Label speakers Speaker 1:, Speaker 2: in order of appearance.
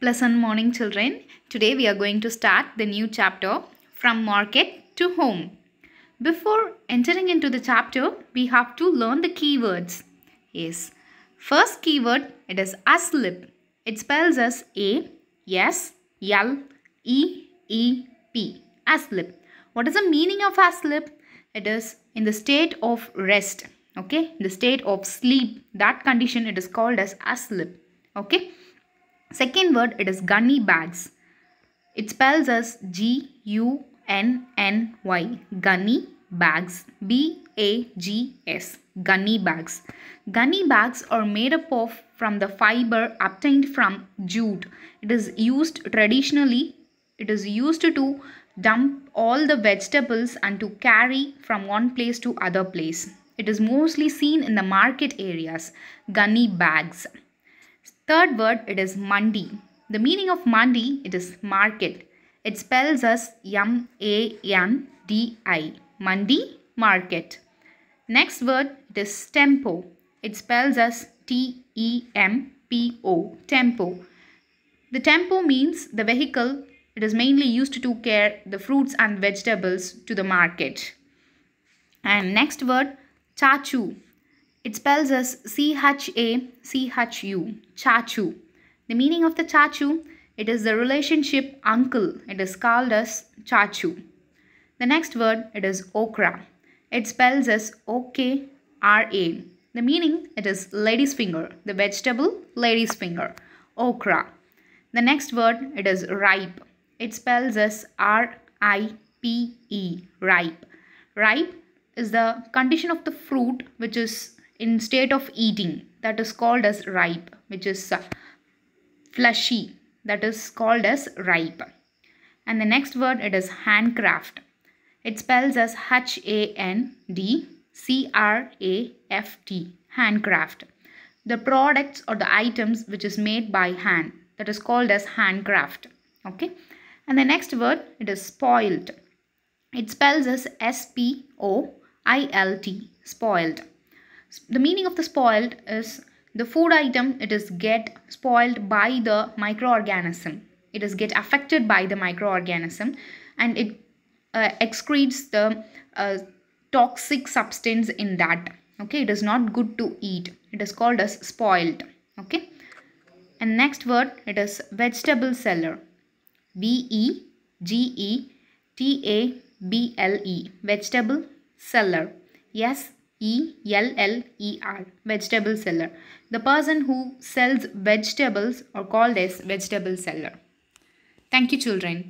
Speaker 1: Pleasant morning children. Today we are going to start the new chapter from market to home. Before entering into the chapter, we have to learn the keywords. Yes. First keyword, it is aslip. It spells as A, S, L, E, E, P. Aslip. What is the meaning of aslip? It is in the state of rest. Okay. The state of sleep. That condition it is called as aslip. Okay. Second word, it is gunny bags. It spells as G-U-N-N-Y, gunny bags, B-A-G-S, gunny bags. Gunny bags are made up of from the fiber obtained from jute. It is used traditionally, it is used to dump all the vegetables and to carry from one place to other place. It is mostly seen in the market areas, gunny bags. Third word, it is mandi. The meaning of mandi, it is market. It spells as M-A-N-D-I. Mandi, market. Next word, it is tempo. It spells as T-E-M-P-O, tempo. The tempo means the vehicle. It is mainly used to carry the fruits and vegetables to the market. And next word, chachu. It spells as C-H-A-C-H-U, chachu. The meaning of the chachu, it is the relationship uncle. It is called as chachu. The next word, it is okra. It spells as O-K-R-A. The meaning, it is lady's finger. The vegetable, lady's finger. Okra. The next word, it is ripe. It spells as R-I-P-E, ripe. Ripe is the condition of the fruit which is in state of eating that is called as ripe which is uh, fleshy that is called as ripe and the next word it is handcraft it spells as h a n d c r a f t handcraft the products or the items which is made by hand that is called as handcraft okay and the next word it is spoiled it spells as s p o i l t spoiled the meaning of the spoiled is the food item, it is get spoiled by the microorganism. It is get affected by the microorganism and it uh, excretes the uh, toxic substance in that. Okay, it is not good to eat. It is called as spoiled. Okay, and next word it is vegetable seller. V E G E T A B L E vegetable seller. Yes, E L L E R vegetable seller. The person who sells vegetables are called as vegetable seller. Thank you children.